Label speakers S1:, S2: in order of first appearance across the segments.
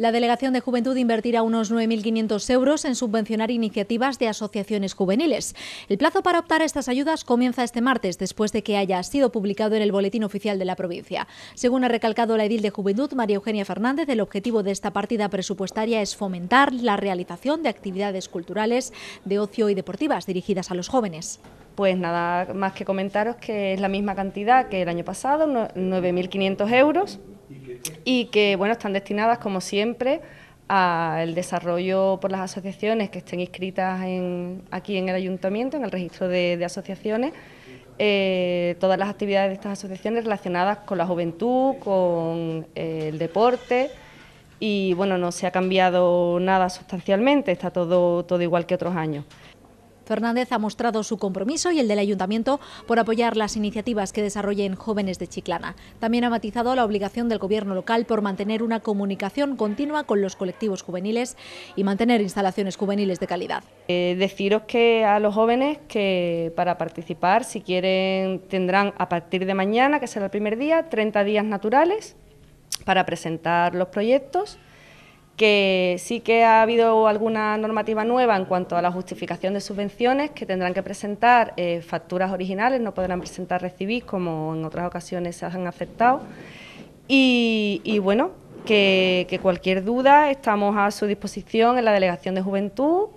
S1: La Delegación de Juventud invertirá unos 9.500 euros en subvencionar iniciativas de asociaciones juveniles. El plazo para optar a estas ayudas comienza este martes, después de que haya sido publicado en el Boletín Oficial de la provincia. Según ha recalcado la edil de Juventud, María Eugenia Fernández, el objetivo de esta partida presupuestaria es fomentar la realización de actividades
S2: culturales, de ocio y deportivas dirigidas a los jóvenes. Pues nada más que comentaros que es la misma cantidad que el año pasado, 9.500 euros y que bueno están destinadas como siempre al desarrollo por las asociaciones que estén inscritas aquí en el ayuntamiento, en el registro de, asociaciones, eh, todas las actividades de estas asociaciones relacionadas con la juventud, con eh, el deporte y bueno, no se ha cambiado nada sustancialmente, está todo, todo igual que otros años. Fernández ha mostrado su compromiso y el del Ayuntamiento por
S1: apoyar las iniciativas que desarrollen jóvenes de Chiclana. También ha matizado la obligación del Gobierno local por mantener una comunicación continua con los colectivos juveniles y mantener instalaciones juveniles
S2: de calidad. Eh, deciros que a los jóvenes que para participar, si quieren, tendrán a partir de mañana, que será el primer día, 30 días naturales para presentar los proyectos que sí que ha habido alguna normativa nueva en cuanto a la justificación de subvenciones, que tendrán que presentar eh, facturas originales, no podrán presentar recibís como en otras ocasiones se han aceptado. Y, bueno, que cualquier duda estamos a su disposición en la Delegación de Juventud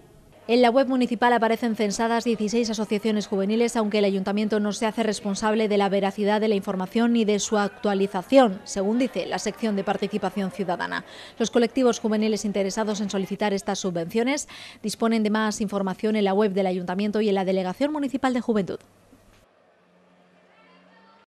S1: en la web municipal aparecen censadas 16 asociaciones juveniles, aunque el ayuntamiento no se hace responsable de la veracidad de la información ni de su actualización, según dice la sección de participación ciudadana. Los colectivos juveniles interesados en solicitar estas subvenciones disponen de más información en la web del ayuntamiento y en la Delegación Municipal de Juventud.